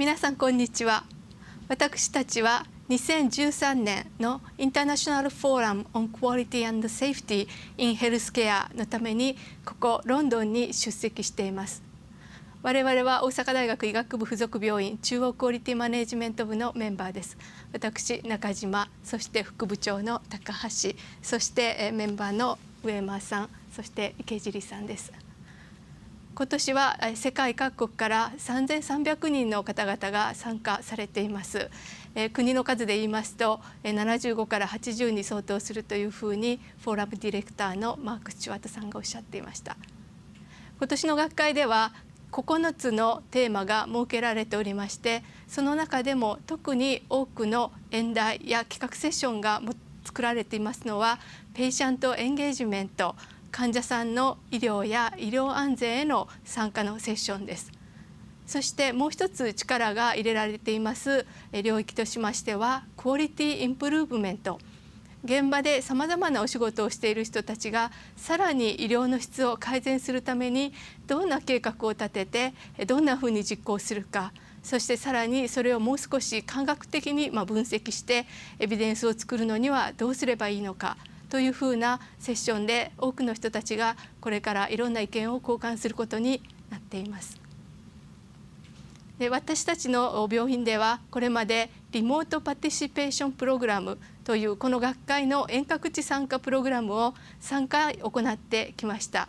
皆さんこんにちは私たちは2013年のインターナショナルフォーラム・オン・クオリティ・アンド・セーフティ・イン・ヘルスケアのためにここロンドンに出席しています我々は大阪大学医学部附属病院中央クオリティマネジメント部のメンバーです私中島そして副部長の高橋そしてメンバーの上間さんそして池尻さんです今年は世界各国から3300人の方々が参加されています。国の数で言いますと75から80に相当するというふうにフォーラムディレクターのマーク・チュワトさんがおっしゃっていました。今年の学会では9つのテーマが設けられておりましてその中でも特に多くの演題や企画セッションが作られていますのはペイシャントエンゲージメント患者さんの医療や医療安全への参加のセッションですそしてもう一つ力が入れられています領域としましてはクオリティインプルーブメント現場でさまざまなお仕事をしている人たちがさらに医療の質を改善するためにどんな計画を立ててどんなふうに実行するかそしてさらにそれをもう少し感覚的に分析してエビデンスを作るのにはどうすればいいのかというふうなセッションで多くの人たちがこれからいろんな意見を交換することになっています。で私たちの病院ではこれまでリモートパティシペーションプログラムというこの学会の遠隔地参加プログラムを3回行ってきました。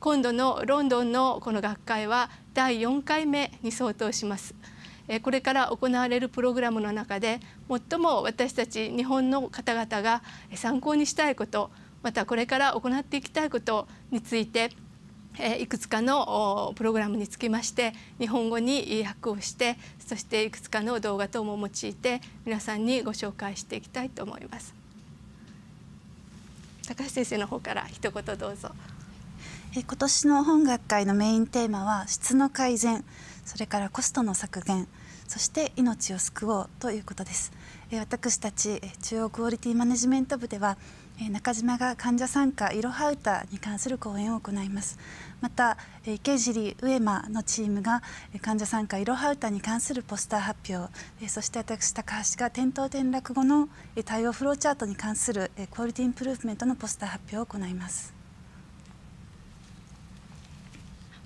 今度のロンドンのこの学会は第4回目に相当します。これから行われるプログラムの中で最も私たち日本の方々が参考にしたいことまたこれから行っていきたいことについていくつかのプログラムにつきまして日本語に訳をしてそしていくつかの動画等も用いて皆さんにご紹介していきたいと思います。高橋先生の方から一言どうぞ。今年の本学会のメインテーマは質の改善それからコストの削減そして命を救おうということです、え私たち中央クオリティマネジメント部では、え中島が患者参加いろは歌に関する講演を行いますまた、池尻上間のチームが患者参加いろは歌に関するポスター発表、えそして私高橋が転倒転落後の対応フローチャートに関するクオリティインプルーフメントのポスター発表を行います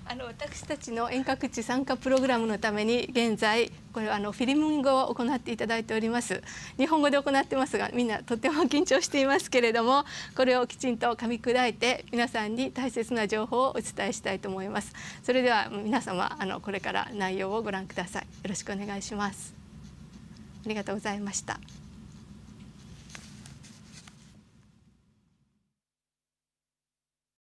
あの私たちの遠隔地参加プログラムのために現在これはあのフィリムングを行っていただいております日本語で行ってますがみんなとても緊張していますけれどもこれをきちんと噛み砕いて皆さんに大切な情報をお伝えしたいと思いますそれでは皆様あのこれから内容をご覧くださいよろしくお願いしますありがとうございました